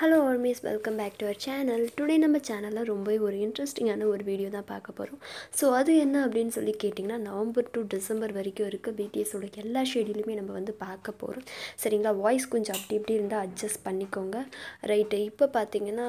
hello armies welcome back to our channel today நம்ம சேனலில் ரொம்பவே ஒரு இன்ட்ரெஸ்டிங்கான ஒரு வீடியோ தான் பார்க்க போகிறோம் ஸோ அது என்ன அப்படின்னு சொல்லி கேட்டிங்கன்னா நவம்பர் டு டிசம்பர் வரைக்கும் இருக்க பிடிஎஸோட எல்லா ஷெடியூலுமே நம்ம வந்து பார்க்க போகிறோம் சரிங்களா வாய்ஸ் கொஞ்சம் அப்படி இப்படி இருந்தால் அட்ஜஸ்ட் பண்ணிக்கோங்க ரைட்டு இப்போ பார்த்தீங்கன்னா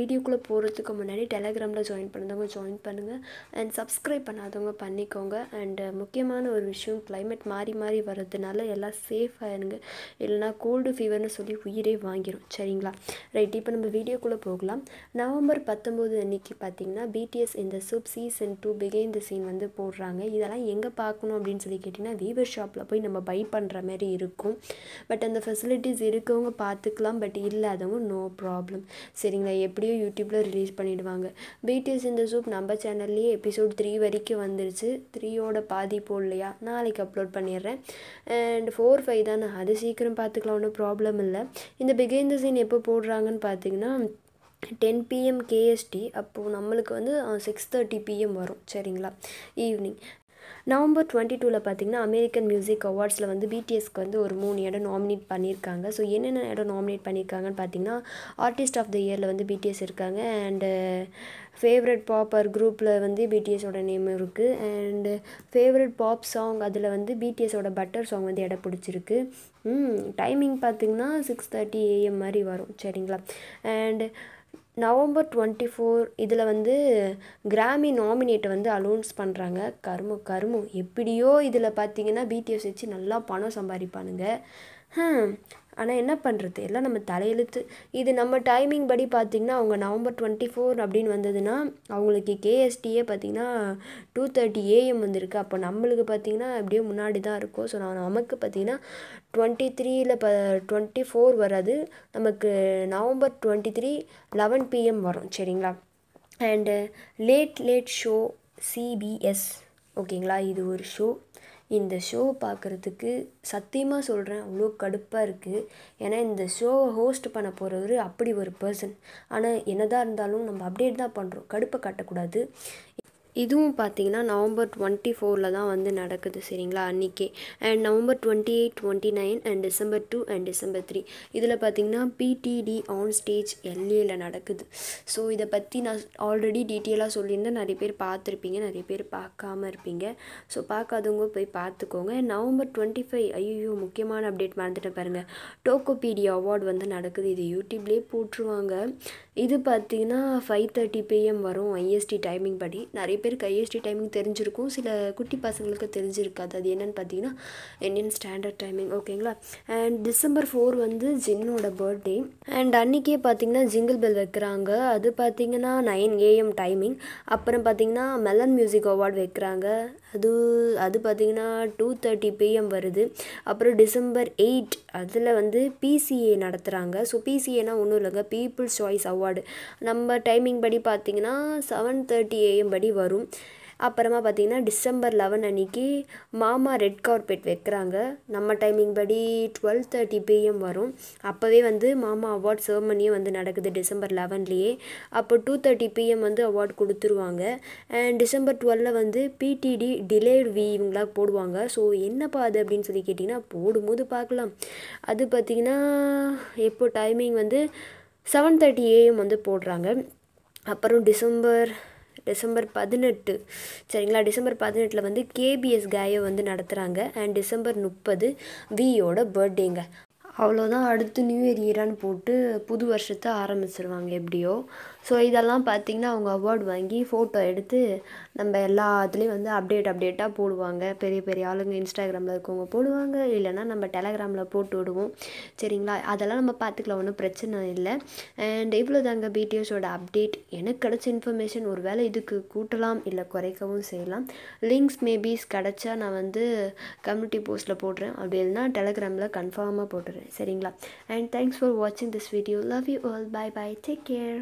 வீடியோக்குள்ளே போகிறதுக்கு முன்னாடி டெலகிராமில் ஜாயின் பண்ணதவங்க ஜாயின் பண்ணுங்கள் அண்ட் சப்ஸ்கிரைப் பண்ணாதவங்க பண்ணிக்கோங்க அண்டு முக்கியமான ஒரு விஷயம் கிளைமேட் மாறி மாறி வர்றதுனால எல்லாம் சேஃபாக இருங்க இல்லைனா கோல்டு ஃபீவர்னு சொல்லி உயிரே வாங்கிடும் சரிங்களா ரைட் இப்போ நம்ம வீடியோக்குள்ளே போகலாம் நவம்பர் பத்தொம்போது அன்றைக்கி பார்த்திங்கன்னா பிடிஎஸ் இந்த சூப் சீசன் டூ பிகைன் த சீன் வந்து போடுறாங்க இதெல்லாம் எங்கே பார்க்கணும் அப்படின்னு சொல்லி கேட்டிங்கன்னா வீவர் ஷாப்பில் போய் நம்ம பை பண்ணுற மாதிரி இருக்கும் பட் அந்த ஃபெசிலிட்டிஸ் இருக்கவங்க பார்த்துக்கலாம் பட் இல்லாதவங்க நோ ப்ராப்ளம் சரிங்களா எப்படியோ யூடியூப்பில் ரிலீஸ் பண்ணிவிடுவாங்க பிடிஎஸ் இந்த சூப் நம்ம சேனல்லையே எபிசோட் த்ரீ வரைக்கும் வந்துருச்சு த்ரீயோட பாதி போடலையா நாளைக்கு அப்லோட் பண்ணிடுறேன் அண்ட் ஃபோர் ஃபைவ் தானே அது சீக்கிரம் பார்த்துக்கலாம் ஒன்றும் ப்ராப்ளம் இல்லை இந்த பிகைன் த சீன் எப்போ போடுறாங்க பண்ணுறாங்கன்னு பார்த்தீங்கன்னா டென் பிஎம் கேஎஸ்டி அப்போது நம்மளுக்கு வந்து சிக்ஸ் தேர்ட்டி பிஎம் வரும் சரிங்களா ஈவினிங் நவம்பர் டுவெண்ட்டி டூவில் பார்த்தீங்கன்னா அமெரிக்கன் மியூசிக் அவார்ட்ஸில் வந்து பிடிஎஸ்க்கு வந்து ஒரு மூணு இடம் நாமினேட் பண்ணியிருக்காங்க ஸோ என்னென்ன இடம் நாமினேட் பண்ணியிருக்காங்கன்னு பார்த்தீங்கன்னா ஆர்டிஸ்ட் ஆஃப் த இயரில் வந்து பிடிஎஸ் இருக்காங்க அண்டு ஃபேவரட் பாப்பர் குரூப்பில் வந்து பிடிஎஸோட நேம் இருக்குது அண்டு ஃபேவரட் பாப் சாங் அதில் வந்து பிடிஎஸோட பட்டர் சாங் வந்து இடம் பிடிச்சிருக்கு டைமிங் பார்த்திங்கன்னா சிக்ஸ் தேர்ட்டி ஏஎம் மாதிரி வரும் சரிங்களா அண்டு நவம்பர் டுவெண்ட்டி ஃபோர் இதில் வந்து கிராமி நாமினேட்டை வந்து அலோன்ஸ் பண்ணுறாங்க கருமு கருமு எப்படியோ இதில் பார்த்தீங்கன்னா பிடிஎஸ் வச்சு நல்லா பணம் சம்பாதிப்பானுங்க ஆனால் என்ன பண்ணுறது எல்லாம் நம்ம தலையெழுத்து இது நம்ம டைமிங் படி பார்த்திங்கன்னா அவங்க நவம்பர் டுவெண்ட்டி ஃபோர் அப்படின்னு வந்ததுன்னா அவங்களுக்கு கேஎஸ்டியே பார்த்திங்கன்னா டூ தேர்ட்டி ஏஎம் வந்திருக்கு அப்போ நம்மளுக்கு பார்த்திங்கன்னா அப்படியே முன்னாடி தான் இருக்கும் ஸோ நான் நமக்கு பார்த்திங்கன்னா டுவெண்ட்டி த்ரீயில் ப டுவெண்ட்டி ஃபோர் வராது நமக்கு November twenty three eleven PM வரும் சரிங்களா and late late show CBS ஓகேங்களா இது ஒரு ஷோ இந்த ஷோ பார்க்குறதுக்கு சத்தியமாக சொல்கிறேன் அவ்வளோ கடுப்பாக இருக்குது ஏன்னா இந்த ஷோவை ஹோஸ்ட் பண்ண போகிறவர் அப்படி ஒரு பர்சன் ஆனால் என்னதான் இருந்தாலும் நம்ம அப்டேட் தான் பண்ணுறோம் கடுப்பை காட்டக்கூடாது இதுவும் பார்த்தீங்கன்னா நவம்பர் டுவெண்ட்டி ஃபோரில் தான் வந்து நடக்குது சரிங்களா அன்றைக்கே and November twenty eight twenty nine and December two and December three இதில் பார்த்தீங்கன்னா பிடிடி ஆன் ஸ்டேஜ் எல்ஏயில் நடக்குது ஸோ இதை பற்றி நான் ஆல்ரெடி டீட்டெயிலாக சொல்லியிருந்தேன் நிறைய பேர் பார்த்துருப்பீங்க நிறைய பேர் பார்க்காம இருப்பீங்க ஸோ பார்க்காதவங்க போய் பார்த்துக்கோங்க நவம்பர் டுவெண்ட்டி ஃபைவ் ஐயோ முக்கியமான அப்டேட் மறந்துட்டேன் பாருங்கள் டோக்கோபீடியா அவார்டு வந்து நடக்குது இது யூடியூப்லேயே போட்டுருவாங்க இது பார்த்திங்கன்னா ஃபைவ் தேர்ட்டி பிஎம் வரும் ஐஎஸ்டி டைமிங் படி நிறைய நிறைய பேருக்கு ஐஎஸ்டி டைமிங் தெரிஞ்சிருக்கும் சில குட்டி பசங்களுக்கு தெரிஞ்சிருக்காது அது என்னென்னு பார்த்தீங்கன்னா இந்தியன் ஸ்டாண்டர்ட் டைமிங் ஓகேங்களா அண்ட் டிசம்பர் ஃபோர் வந்து ஜின்னோட பர்த்டே அண்ட் அன்றைக்கே பார்த்தீங்கன்னா ஜிங்கிள் பெல் வைக்கிறாங்க அது பார்த்தீங்கன்னா நைன் ஏஎம் டைமிங் அப்புறம் பார்த்தீங்கன்னா மெலன் மியூசிக் அவார்டு வைக்கிறாங்க அது அது பார்த்தீங்கன்னா டூ தேர்ட்டி பிஎம் வருது அப்புறம் டிசம்பர் எயிட் அதில் வந்து பிசிஏ நடத்துகிறாங்க ஸோ பிசிஏனா ஒன்றும் இல்லைங்க பீப்புள்ஸ் சாய்ஸ் அவார்டு நம்ம டைமிங் படி பார்த்தீங்கன்னா செவன் தேர்ட்டி ஏஎம் படி வரும் வரும் அப்புறமா பார்த்திங்கன்னா டிசம்பர் லெவன் அன்றைக்கி மாமா ரெட் கார்பெட் வைக்கிறாங்க நம்ம டைமிங் படி டுவெல் தேர்ட்டி பிஎம் வரும் அப்போவே வந்து மாமா அவார்ட் செர்மனியும் வந்து நடக்குது டிசம்பர் லெவன்லேயே அப்போ டூ தேர்ட்டி பிஎம் வந்து அவார்ட் கொடுத்துருவாங்க அண்ட் டிசம்பர் டுவெலில் வந்து பிடிடி டிலேடு வி இவங்களா போடுவாங்க ஸோ என்னப்பா அது அப்படின்னு சொல்லி கேட்டிங்கன்னா போடும்போது பார்க்கலாம் அது பார்த்திங்கன்னா எப்போ டைமிங் வந்து செவன் தேர்ட்டி ஏஎம் வந்து போடுறாங்க அப்புறம் டிசம்பர் டிசம்பர் பதினெட்டு சரிங்களா டிசம்பர் பதினெட்டில் வந்து கேபிஎஸ் காயோ வந்து நடத்துகிறாங்க அண்ட் டிசம்பர் முப்பது வியோட பர்த்டேங்க அவ்வளோதான் அடுத்து நியூ இயர் ஈரான்னு போட்டு புது வருஷத்தை ஆரம்பிச்சிருவாங்க எப்படியோ ஸோ இதெல்லாம் பார்த்திங்கன்னா அவங்க அவார்டு வாங்கி ஃபோட்டோ எடுத்து நம்ம எல்லாத்துலேயும் வந்து அப்டேட் அப்டேட்டாக போடுவாங்க பெரிய பெரிய ஆளுங்க இன்ஸ்டாகிராமில் இருக்கவங்க போடுவாங்க இல்லைனா நம்ம டெலகிராமில் போட்டு விடுவோம் சரிங்களா அதெல்லாம் நம்ம பார்த்துக்கலாம் ஒன்றும் பிரச்சனை இல்லை அண்ட் இவ்வளோ தாங்க பிடிஎஸோட அப்டேட் எனக்கு கிடச்ச இன்ஃபர்மேஷன் ஒரு வேளை இதுக்கு கூட்டலாம் இல்லை குறைக்கவும் செய்யலாம் லிங்க்ஸ் மேபீஸ் கிடச்சா நான் வந்து கம்யூனிட்டி போஸ்ட்டில் போடுறேன் அப்படி இல்லைனா டெலகிராமில் கன்ஃபார்மாக போட்டுறேன் சரிங்களா அண்ட் தேங்க்ஸ் ஃபார் வாட்சிங் this video love you all bye bye take care